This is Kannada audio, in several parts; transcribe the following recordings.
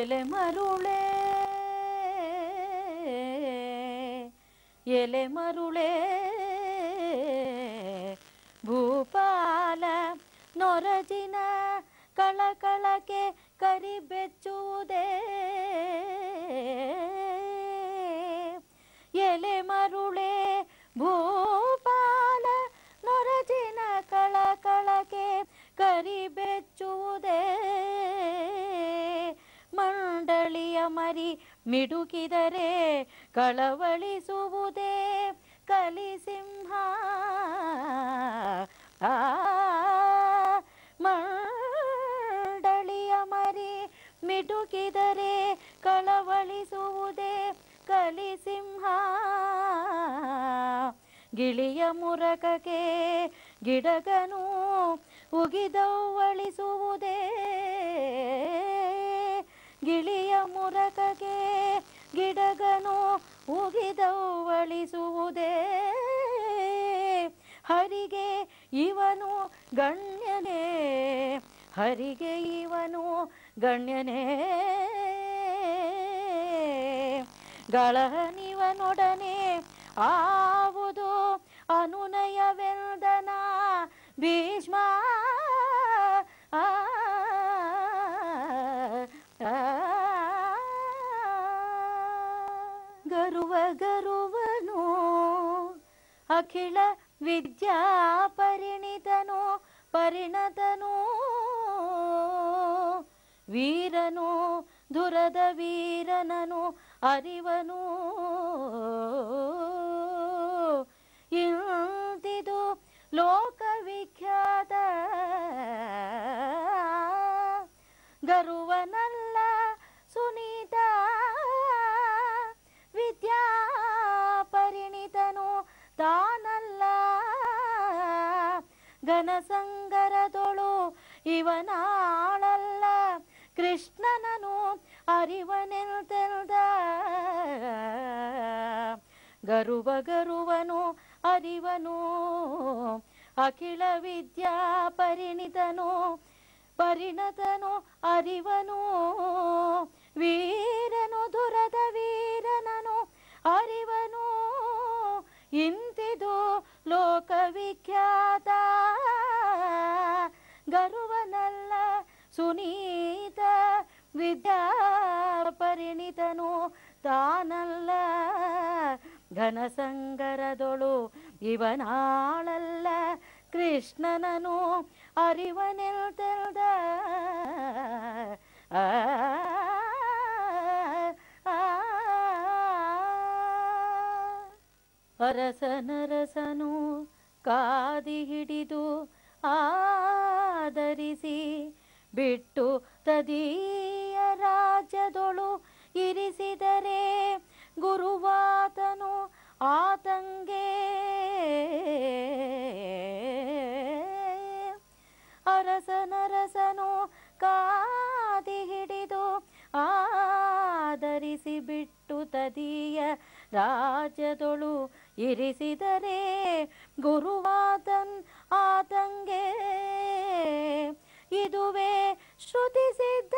எலைமருளே எலைமருளே ಭೂಪಾಲ ನೊರಜಿನ ಕಳಕಳಕೆ ಕರಿಬೆಚ್ಚುವುದೇ ಮಿಡುಕಿದರೆ ಕಳವಳಿಸುವುದೇ ಕಲಿಸಿಂಹ ಆ ಮಂಡಳಿಯ ಮರಿ ಮಿಡುಕಿದರೆ ಕಳವಳಿಸುವುದೇ ಸಿಂಹ ಗಿಳಿಯ ಮುರಕಕ್ಕೆ ಗಿಡಗನು ಉಗಿದವಳಿಸುವುದೇ ಗಿಳಿಯ ಮುರಕಗೆ ಗಿಡಗನು ಉಗಿದವಳಿಸುವುದೇ ಹರಿಗೆ ಇವನು ಗಣ್ಯನೇ ಹರಿಗೆ ಇವನು ಗಣ್ಯನೇ ಗಳಹನಿವನೊಡನೆ ಆ ಅಖಿಳ ವಿದ್ಯಾ ಪರಿಣಿತನು ಪರಿಣತನು ವೀರನು ದುರದ ವೀರನನು ಅರಿವನು ಇಂತಿದು ಲೋಕವಿಖ್ಯಾತ ಗರುವನ ಕೃಷ್ಣನ ಸಂಗರದೊಳು ಇವನಾಳಲ್ಲ ಕೃಷ್ಣನನು ಅರಿವನೆಲ್ದೆಲ್ದ ಗರುವ ಗರುವನು ಅರಿವನು ಅಖಿಲ ವಿದ್ಯಾ ಪರಿಣಿತನು ಪರಿಣತನು ಅರಿವನು ವೀರನು ದುರದ ವೀರನನು ಅರಿವನು ಇಂತಿದು ಲೋಕವಿಖ್ಯಾತ ಗರುವನಲ್ಲ ಸುನೀತ ವಿದ್ಯಾ ಪರಿಣಿತನು ತಾನಲ್ಲ ಘನಸಂಗರದೊಳು ಇವನಾಳಲ್ಲ ಕೃಷ್ಣನನು ಅರಿವನೆಲ್ ಆ ಅರಸನರಸನು ಕಾದಿ ಹಿಡಿದು ಆದರಿಸಿ ಬಿಟ್ಟು ತದೀಯ ರಾಜ್ಯದೊಳು ಇರಿಸಿದರೆ ಗುರುವಾತನು ಆತಂಗೆ ಅರಸನರಸನು ಕಾದಿ ಹಿಡಿದು ಆದರಿಸಿ ಬಿಟ್ಟು ತದೀಯ ರಾಜ್ಯದೊಳು ಇರಿಸಿದರೆ ಗುರುವಾದನ್ ಆತಂಗೆ ಇದುವೇ ಶ್ರುತಿ ಸಿದ್ಧ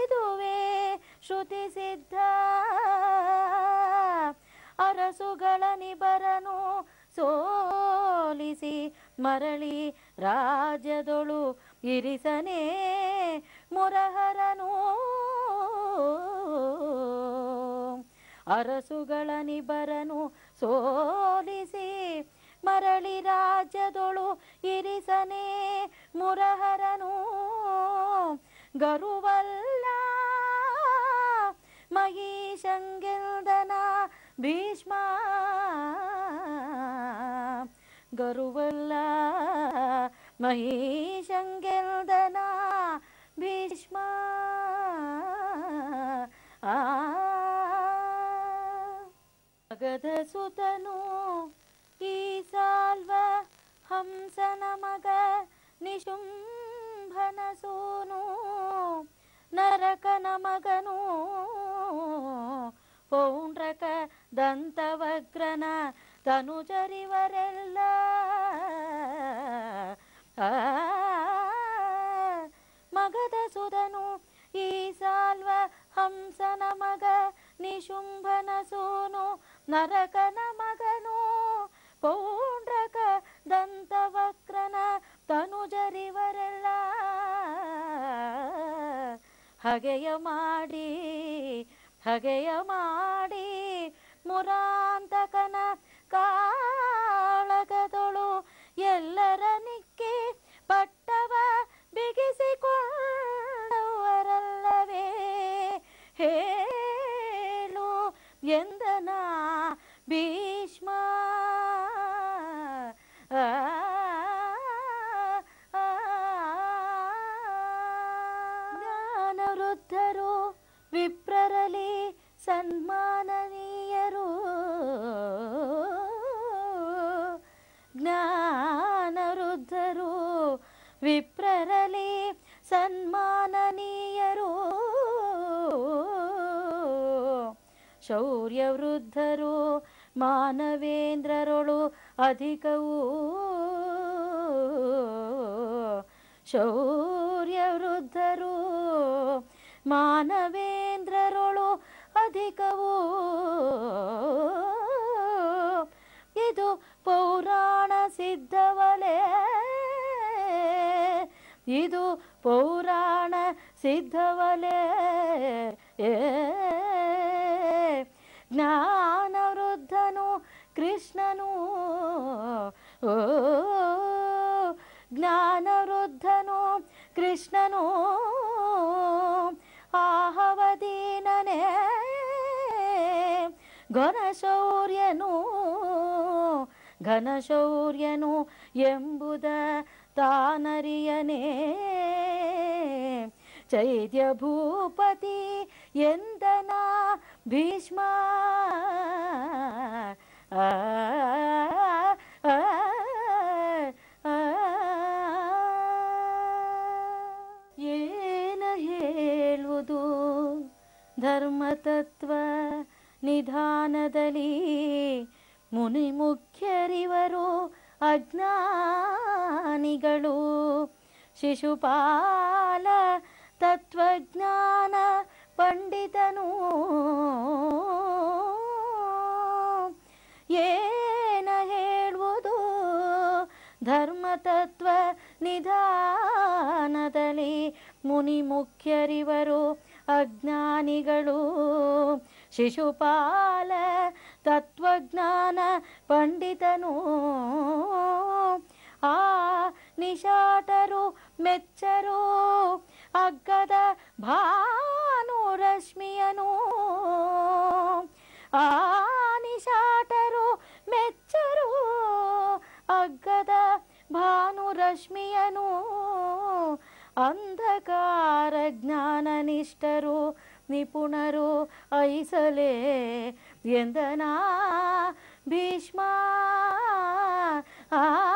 ಇದುವೇ ಶ್ರುತಿ ಸಿದ್ಧ ಅರಸುಗಳ ನಿಬರನು ಸೋಲಿಸಿ ಮರಳಿ ರಾಜದೊಳು ಇರಿಸನೇ ಮುರಹರ ಅರಸುಗಳ ನಿಬರನು ಸೋಲಿಸಿ ಮರಳಿ ರಾಜ್ಯದೊಳು ಇರಿಸನೇ ಮುರಹರನು ಗರುವಲ್ಲ ಮಹಿಷಂಗಿಲ್ದನ ಭೀಷ್ಮ ಗರುವಲ್ಲ ಮಹಿಷಂಗಿಲ್ದನ ಭೀಷ್ಮ ಆ ಸುತನು ಈ ಸಾಲ್ವ ಹಂಸನ ಮಗ ನಿಶುಂಭನ ಸೋನು ನರಕನ ಮಗನು ಪೌಂಡ್ರಕ ದಂತವಗ್ರನ ತನುಜರಿವರೆಲ್ಲ ಮಗದ ಸುಧನು ಈ ಸಾಲ್ವ ಹಂಸನ ಮಗ ನಿಶುಂಭನ ಸೋನು ನರಕನ ಮಗನು ಪೌಂಡ್ರಕ ದಂತವಕ್ರನ ತನುಜರಿವರೆಲ್ಲ ಹಗೆಯ ಮಾಡಿ ಹಗೆಯ ಮಾಡಿ ಮುರಾಂತಕನ ಕಾ ವೃದ್ಧರು ವಿಪ್ರರಲಿ ಸನ್ಮಾನನೀಯರು ಜ್ಞಾನರುದ್ಧರು ವಿಪ್ರರಲಿ ಸನ್ಮಾನನೀಯರು ಶೌರ್ಯವೃದ್ಧರು ಮಾನವೇಂದ್ರರೊಳು ಅಧಿಕವು ಶೌರ್ಯವೃದ್ಧರು ಮಾನವೇಂದ್ರರೊಳು ಅಧಿಕವೂ ಇದು ಪೌರಾಣ ಸಿದ್ಧವಲೆ ಇದು ಪೌರಾಣ ಸಿದ್ಧವಲೆ ಜ್ಞಾನ ವೃದ್ಧನು ಕೃಷ್ಣನು ಜ್ಞಾನ ವೃದ್ಧನು ಕೃಷ್ಣನು ಘನಶೌರ್ಯನು ಘನಶೌರ್ಯನು ಎಂಬುದ ತಾನರಿಯನೇ ಚೈತ್ಯ ಭೂಪತಿ ಎಂದನ ಭೀಷ್ಮ ಆ ಅಜ್ಞಾನಿಗಳು ಶಿಶುಪಾಲ ತತ್ವಜ್ಞಾನ ಪಂಡಿತನು ಏನ ಹೇಳುವುದು ತತ್ವ ನಿಧಾನದಲ್ಲಿ ಮುನಿ ಮುಖ್ಯರಿವರು ಅಜ್ಞಾನಿಗಳು ಶಿಶುಪಾಲ ತತ್ವಜ್ಞಾನ ಪಂಡಿತನು ಆ ನಿಷಾಟರು ಮೆಚ್ಚರು ಅಗ್ಗದ ಭಾನು ರಶ್ಮಿಯನು ಆ ನಿಷಾಟರು ಮೆಚ್ಚರು ಅಗ್ಗದ ಭಾನು ರಶ್ಮಿಯನು ಅಂಧಕಾರ ಜ್ಞಾನನಿಷ್ಠರು ನಿಪುಣರು ಐಸಲೇ ಎಂದನಾ ಭೀಷ್ಮ ಆ